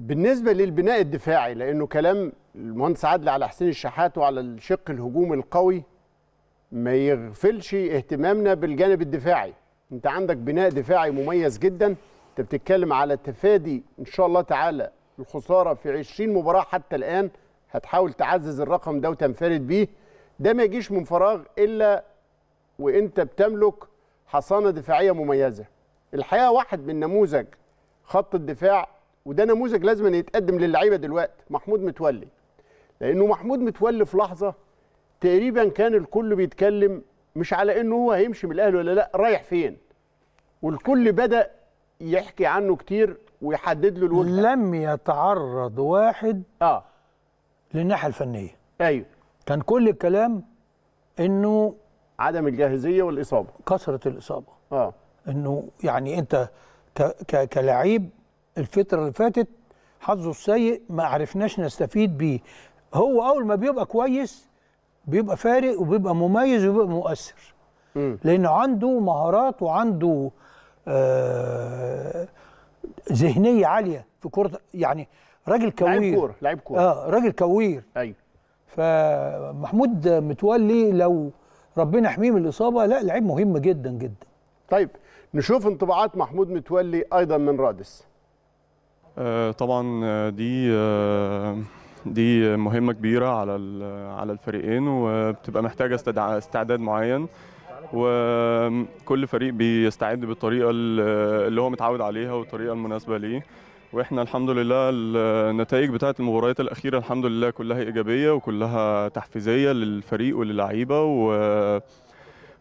بالنسبه للبناء الدفاعي لانه كلام المهندس عادل على حسين الشحات وعلى الشق الهجومي القوي ما يغفلش اهتمامنا بالجانب الدفاعي انت عندك بناء دفاعي مميز جدا انت بتتكلم على تفادي ان شاء الله تعالى الخساره في 20 مباراه حتى الان هتحاول تعزز الرقم ده وتنفرد بيه ده ما يجيش من فراغ الا وانت بتملك حصانه دفاعيه مميزه الحقيقه واحد من نموذج خط الدفاع وده نموذج لازم أن يتقدم للعيبه دلوقتي محمود متولي لانه محمود متولي في لحظه تقريبا كان الكل بيتكلم مش على انه هو هيمشي من الاهلي ولا لا رايح فين والكل بدا يحكي عنه كتير ويحدد له الوجهه لم يتعرض واحد اه للناحيه الفنيه ايوه كان كل الكلام انه عدم الجاهزيه والاصابه كثره الاصابه اه انه يعني انت ك... كلاعب الفتره اللي فاتت حظه السيء ما عرفناش نستفيد بيه هو اول ما بيبقى كويس بيبقى فارق وبيبقى مميز وبيبقى مؤثر م. لانه عنده مهارات وعنده آه ذهنيه عاليه في كره يعني راجل كوير لعيب كوره لعيب كوره اه راجل كوير ايوه فمحمود متولي لو ربنا يحميه من الاصابه لا لعيب مهم جدا جدا طيب نشوف انطباعات محمود متولي ايضا من رادس آه، طبعا آه، دي آه، دي مهمه كبيره على على الفريقين وبتبقى محتاجه استعداد معين وكل فريق بيستعد بالطريقه اللي هو متعود عليها والطريقه المناسبه ليه واحنا الحمد لله النتائج بتاعت المباريات الاخيره الحمد لله كلها ايجابيه وكلها تحفيزيه للفريق وللعيبه و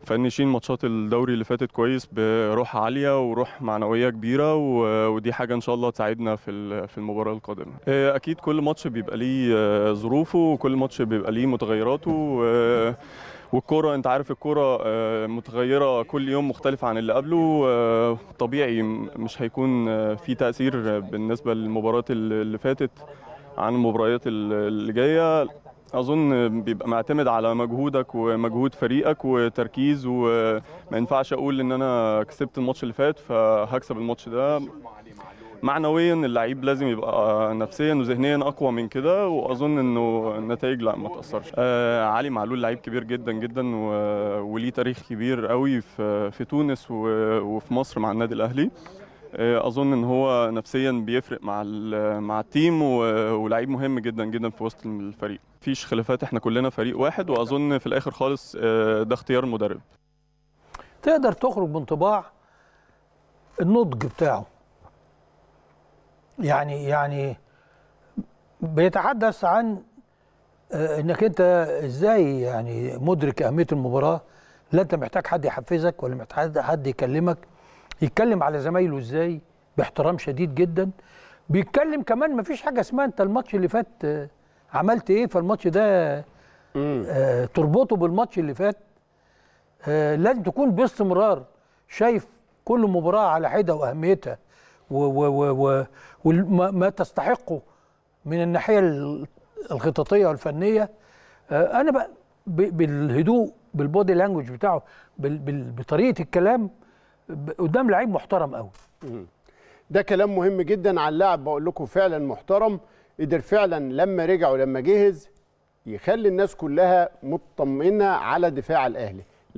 فنشين ماتشات الدوري اللي فاتت كويس بروح عاليه وروح معنويه كبيره ودي حاجه ان شاء الله تساعدنا في في المباراه القادمه آه، اكيد كل ماتش بيبقى ليه آه، ظروفه وكل ماتش بيبقى ليه متغيراته آه، والكرة انت عارف الكرة متغيرة كل يوم مختلفة عن اللي قبله طبيعي مش هيكون في تأثير بالنسبة للمباريات اللي فاتت عن المباريات اللي جاية اظن بيبقى معتمد على مجهودك ومجهود فريقك وتركيز وما ينفعش اقول ان انا كسبت الماتش اللي فات فهكسب الماتش ده معنويا اللعيب لازم يبقى نفسيا وذهنيا اقوى من كده واظن انه النتائج لا ما تاثرش آه علي معلول لعيب كبير جدا جدا وليه تاريخ كبير قوي في, في تونس وفي مصر مع النادي الاهلي آه، اظن ان هو نفسيا بيفرق مع مع التيم ولاعيب مهم جدا جدا في وسط الفريق مفيش خلافات احنا كلنا فريق واحد واظن في الاخر خالص آه، ده اختيار المدرب تقدر تخرج بانطباع النضج بتاعه يعني يعني بيتحدث عن آه، انك انت ازاي يعني مدرك اهميه المباراه لا انت محتاج حد يحفزك ولا محتاج حد يكلمك يتكلم على زمايله ازاي باحترام شديد جدا بيتكلم كمان ما فيش حاجه اسمها انت الماتش اللي فات آه، عملت ايه فالماتش ده آه تربطه بالماتش اللي فات آه لازم تكون باستمرار شايف كل مباراه على حده واهميتها وما تستحقه من الناحيه الخططيه والفنيه آه انا بقى بالهدوء بالبودي لانجوج بتاعه بطريقه الكلام قدام لعيب محترم قوي ده كلام مهم جدا على اللاعب بقول لكم فعلا محترم قدر فعلا لما رجع ولما جهز يخلي الناس كلها مطمئنه على دفاع الاهلي